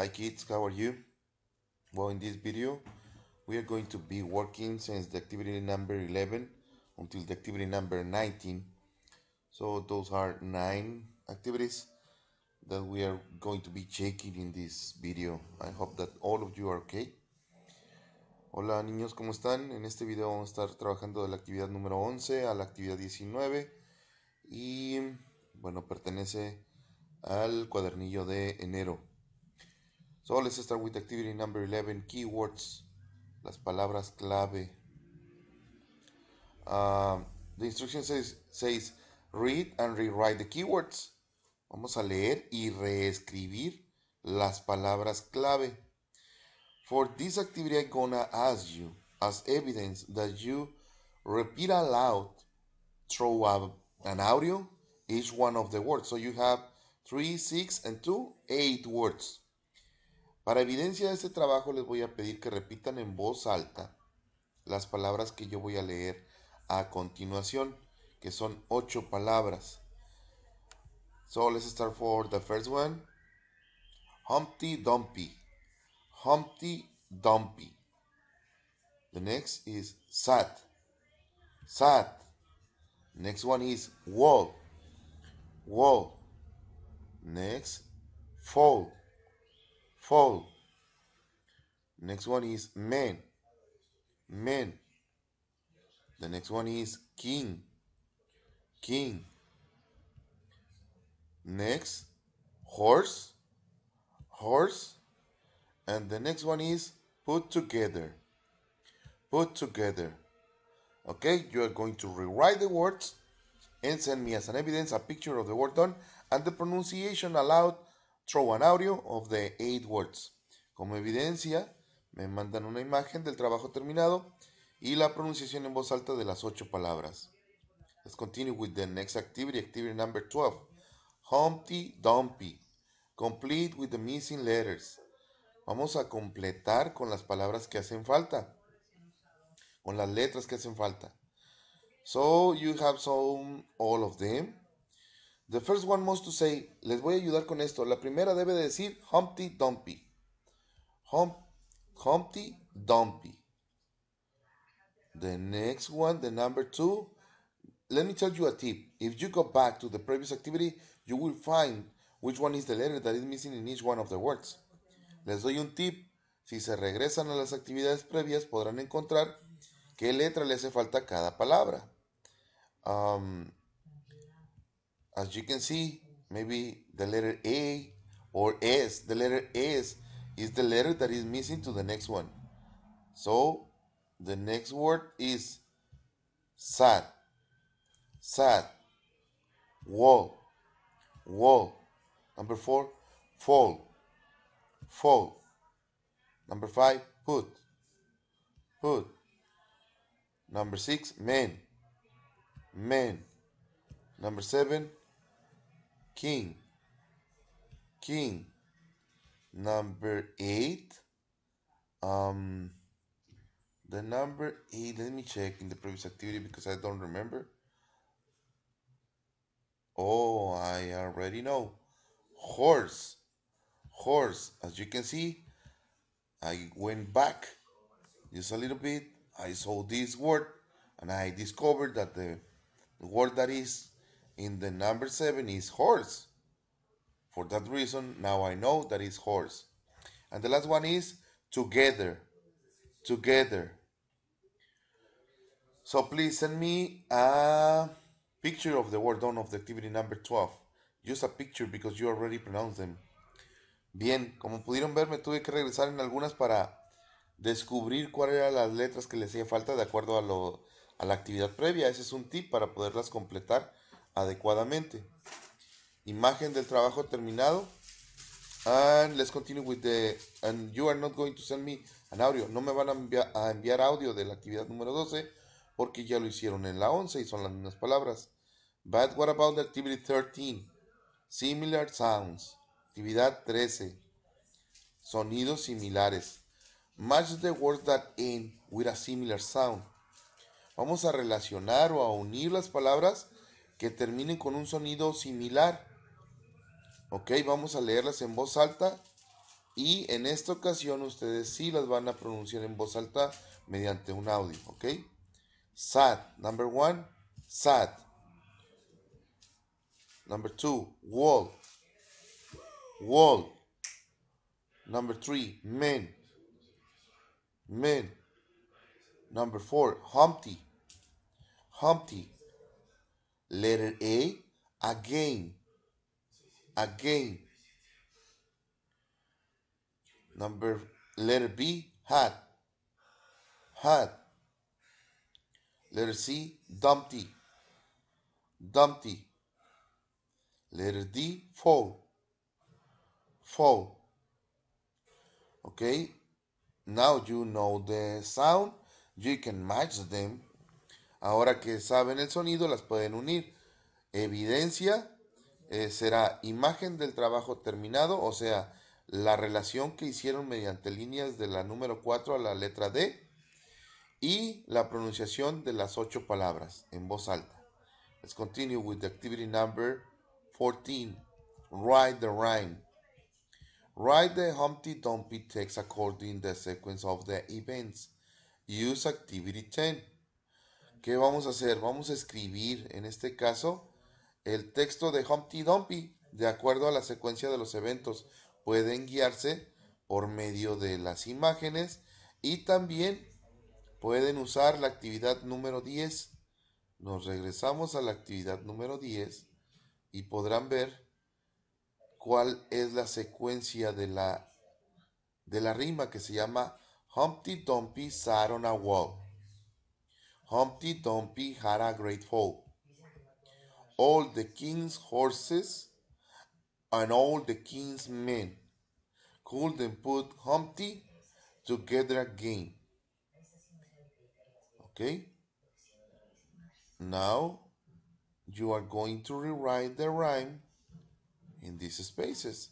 Hi kids, how are you? Well, in this video, we are going to be working since the activity number 11 until the activity number 19. So those are nine activities that we are going to be checking in this video. I hope that all of you are okay. Hola niños, ¿cómo están? En este video vamos a estar trabajando de la actividad número 11 a la actividad 19 y bueno, pertenece al cuadernillo de enero. So let's start with activity number 11, keywords, las palabras clave. Um, the instruction says, says read and rewrite the keywords. Vamos a leer y reescribir las palabras clave. For this activity, I'm gonna ask you as evidence that you repeat aloud through an audio each one of the words. So you have three, six, and two, eight words. Para evidencia de este trabajo les voy a pedir que repitan en voz alta las palabras que yo voy a leer a continuación, que son ocho palabras. So let's start for the first one. Humpty Dumpty. Humpty Dumpty. The next is sat. Sat. Next one is wall. Wall. Next, fold. Fall. Next one is men. Men. The next one is king. King. Next, horse. Horse. And the next one is put together. Put together. Okay, you are going to rewrite the words and send me as an evidence a picture of the word done and the pronunciation allowed Throw an Audio of the Eight Words. Como evidencia, me mandan una imagen del trabajo terminado y la pronunciación en voz alta de las ocho palabras. Let's continue with the next activity, activity number 12. Humpty Dumpty. Complete with the missing letters. Vamos a completar con las palabras que hacen falta. Con las letras que hacen falta. So you have some all of them. The first one must to say, les voy a ayudar con esto. La primera debe decir Humpty Dumpty. Humpty Dumpty. The next one, the number two. Let me tell you a tip. If you go back to the previous activity, you will find which one is the letter that is missing in each one of the words. Les doy un tip. Si se regresan a las actividades previas, podrán encontrar qué letra le hace falta a cada palabra. Um, as you can see maybe the letter A or S the letter S is the letter that is missing to the next one so the next word is sad sad wall wall number four fall fall number five put put number six men men number seven king king number eight um the number eight let me check in the previous activity because i don't remember oh i already know horse horse as you can see i went back just a little bit i saw this word and i discovered that the, word that is in the number seven is horse. For that reason, now I know that is horse. And the last one is together. Together. So please send me a picture of the word done of the activity number 12. Use a picture because you already pronounced them. Bien, como pudieron ver, tuve que regresar en algunas para descubrir cuáles eran las letras que les hacía falta de acuerdo a, a la actividad previa. Ese es un tip para poderlas completar adecuadamente. Imagen del trabajo terminado. And let's continue with the. And you are not going to send me an audio. No me van a, enviar, audio de la actividad número 12 porque ya lo hicieron en la 11 y son las mismas palabras. But what about the activity 13? Similar sounds. Actividad 13. Sonidos similares. Match the words that end with a similar sound. Vamos a relacionar o a unir las palabras que terminen con un sonido similar. Ok, vamos a leerlas en voz alta y en esta ocasión ustedes sí las van a pronunciar en voz alta mediante un audio, ¿ok? Sad, number one, sad. Number two, wall, wall. Number three, men, men. Number four, Humpty, Humpty. Letter A, again. Again. Number, letter B, had. Had. Letter C, Dumpty. Dumpty. Letter D, fall. Fall. Okay, now you know the sound, you can match them Ahora que saben el sonido, las pueden unir. Evidencia eh, será imagen del trabajo terminado, o sea, la relación que hicieron mediante líneas de la número 4 a la letra D y la pronunciación de las ocho palabras en voz alta. Let's continue with the activity number 14. Write the rhyme. Write the Humpty Dumpty text according the sequence of the events. Use activity 10. ¿qué vamos a hacer? Vamos a escribir, en este caso, el texto de Humpty Dumpty, de acuerdo a la secuencia de los eventos. Pueden guiarse por medio de las imágenes y también pueden usar la actividad número 10. Nos regresamos a la actividad número 10 y podrán ver cuál es la secuencia de la, de la rima que se llama Humpty Dumpty sat on a wall. Humpty Dumpty had a great fall. All the king's horses and all the king's men couldn't put Humpty together again. Okay? Now you are going to rewrite the rhyme in these spaces.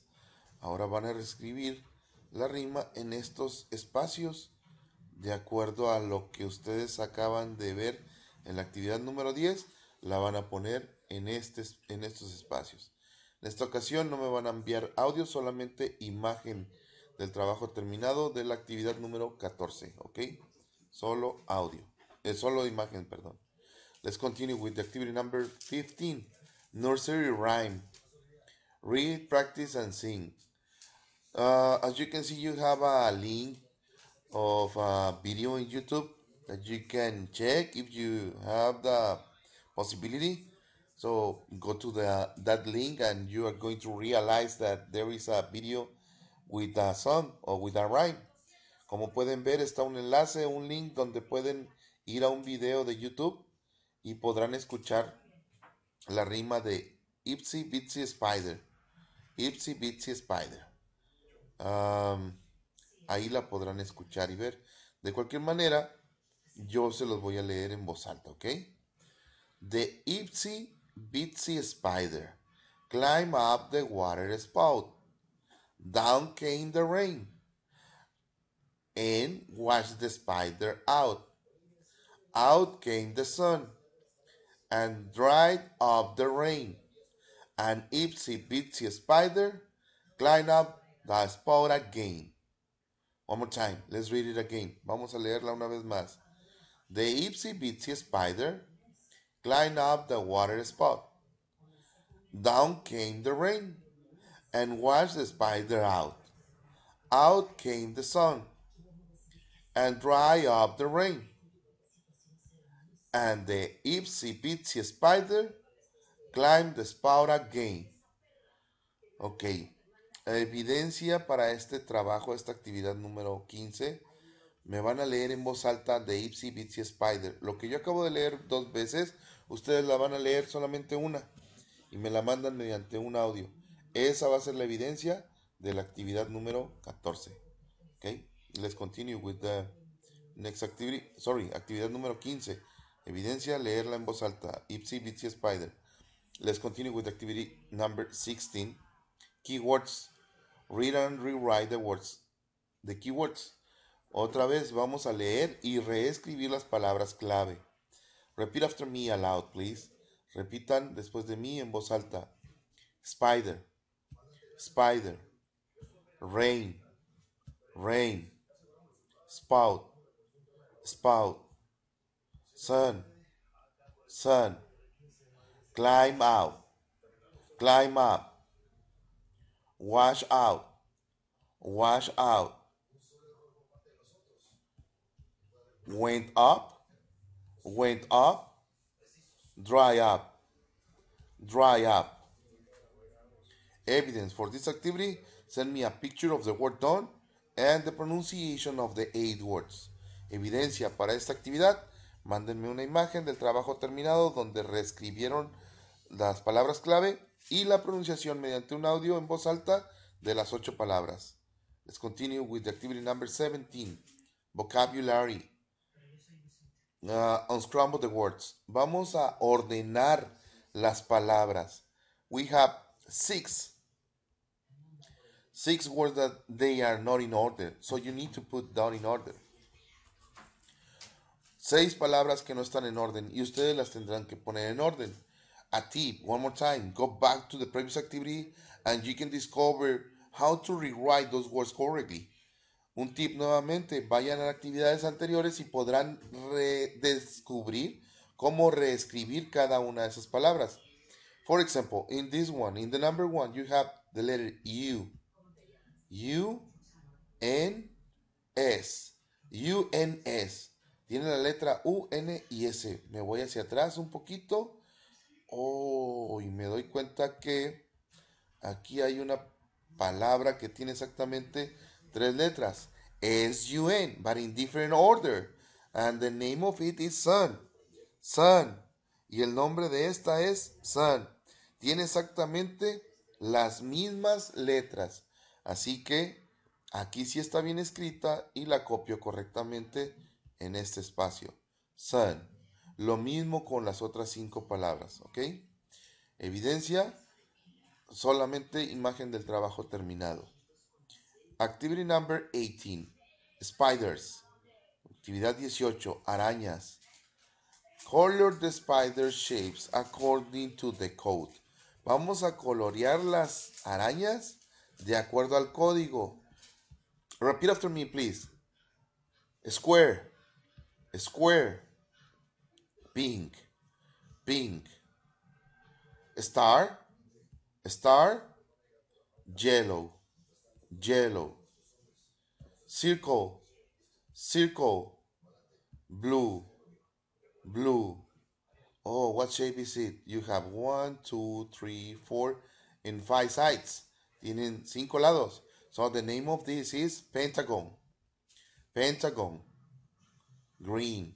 Ahora van a reescribir la rima en estos espacios de acuerdo a lo que ustedes acaban de ver en la actividad número 10, la van a poner en, este en estos espacios. En esta ocasión no me van a enviar audio, solamente imagen del trabajo terminado de la actividad número 14, ¿ok? Solo audio, eh, solo imagen, perdón. Let's continue with the activity number 15, nursery rhyme. Read, practice and sing. Uh, as you can see, you have a link of a video in YouTube that you can check if you have the possibility. So go to the that link and you are going to realize that there is a video with a song or with a rhyme. Como pueden ver está un enlace, un link donde pueden ir a un video de YouTube y podrán escuchar la rima de Ipsy Bitsy Spider. Ipsy Bitsy Spider. Um, ahí la podrán escuchar y ver. De cualquier manera, yo se los voy a leer en voz alta, ¿ok? The Ipsy Bitsy Spider climbed up the water spout. Down came the rain and washed the spider out. Out came the sun and dried up the rain. And Ipsy Bitsy Spider climbed up the spout again. One more time. Let's read it again. Vamos a leerla una vez más. The ipsy bitsy spider climbed up the water spout. Down came the rain and washed the spider out. Out came the sun and dried up the rain. And the ipsy bitsy spider climbed the spout again. Okay. evidencia para este trabajo, esta actividad número 15, me van a leer en voz alta de Ipsy Bitsy Spider. Lo que yo acabo de leer dos veces, ustedes la van a leer solamente una y me la mandan mediante un audio. Esa va a ser la evidencia de la actividad número 14. ok, Let's continue with the next activity. Sorry, actividad número 15. Evidencia, leerla en voz alta. Ipsy Bitsy Spider. Let's continue with activity number 16. Keywords Read and rewrite the words, the keywords. Otra vez vamos a leer y reescribir las palabras clave. Repeat after me aloud, please. Repitan después de mí en voz alta. Spider, spider. Rain, rain. Spout, spout. Sun, sun. Climb out, climb up Wash out. Wash out. Went up. Went up. Dry up. Dry up. Evidence for this activity, send me a picture of the word done and the pronunciation of the eight words. Evidencia para esta actividad, mándenme una imagen del trabajo terminado donde reescribieron las palabras clave y la pronunciación mediante un audio en voz alta de las ocho palabras. Let's continue with the activity number 17. Vocabulary. Uh, unscramble the words. Vamos a ordenar las palabras. We have six. Six words that they are not in order. So you need to put down in order. Seis palabras que no están en orden y ustedes las tendrán que poner en orden tip one more time go back to the previous activity and you can discover how to rewrite those words correctly un tip nuevamente vayan a las actividades anteriores y podrán redescubrir cómo reescribir cada una de esas palabras for example in this one in the number one you have the letter u u n s u n s tiene la letra u n y s me voy hacia atrás un poquito y me doy cuenta que aquí hay una palabra que tiene exactamente tres letras. es u n but in different order. And the name of it is Sun. Sun. Y el nombre de esta es Sun. Tiene exactamente las mismas letras. Así que aquí sí está bien escrita y la copio correctamente en este espacio. Sun. Lo mismo con las otras cinco palabras, ¿ok? Evidencia solamente imagen del trabajo terminado. Activity number 18. Spiders. Actividad 18. Arañas. Color the spider shapes according to the code. Vamos a colorear las arañas de acuerdo al código. Repeat after me, please. Square. Square. Pink. Pink. star, star, yellow, yellow. Circle, circle, blue, blue. Oh, what shape is it? You have one, two, three, four, and five sides. Tienen cinco lados. So the name of this is pentagon. Pentagon. Green.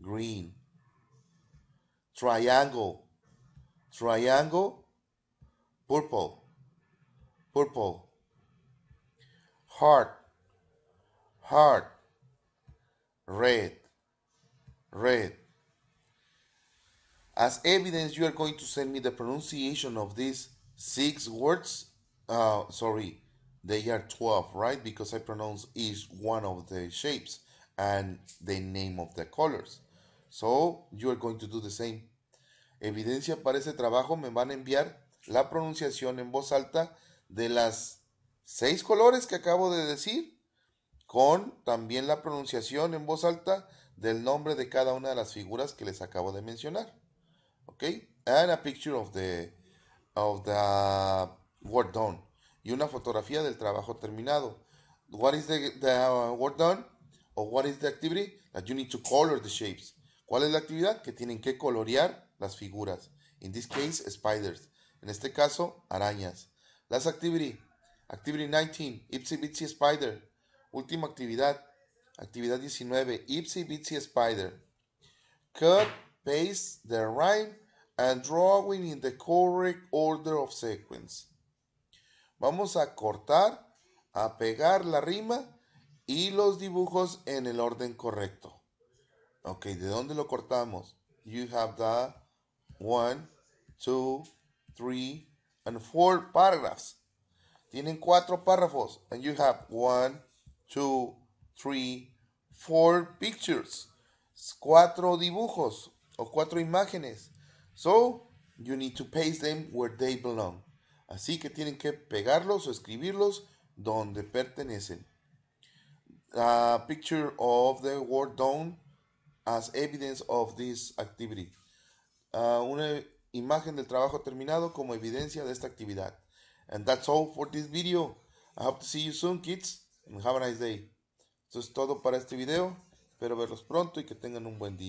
Green. Triangle triangle, purple, purple, heart, heart, red, red. As evidence, you are going to send me the pronunciation of these six words. Uh, sorry, they are 12, right? Because I pronounce each one of the shapes and the name of the colors. So you are going to do the same evidencia para ese trabajo, me van a enviar la pronunciación en voz alta de las seis colores que acabo de decir, con también la pronunciación en voz alta del nombre de cada una de las figuras que les acabo de mencionar. ¿Ok? And a picture of the, of the work done. Y una fotografía del trabajo terminado. What is the, the uh, work done? Or what is the activity? That you need to color the shapes. ¿Cuál es la actividad? Que tienen que colorear las figuras. In this case, spiders. En este caso, arañas. Last activity. Activity 19. Ipsy Bitsy Spider. Última actividad. Actividad 19. Ipsy Bitsy Spider. Cut, paste the rhyme and drawing in the correct order of sequence. Vamos a cortar, a pegar la rima y los dibujos en el orden correcto. Ok, ¿de dónde lo cortamos? You have the one, two, three, and four paragraphs. Tienen cuatro párrafos. And you have one, two, three, four pictures. Cuatro dibujos o cuatro imágenes. So, you need to paste them where they belong. Así que tienen que pegarlos o escribirlos donde pertenecen. A uh, picture of the word down as evidence of this activity. una imagen del trabajo terminado como evidencia de esta actividad. And that's all for this video. I hope to see you soon, kids, and have a nice day. Eso es todo para este video. Espero verlos pronto y que tengan un buen día.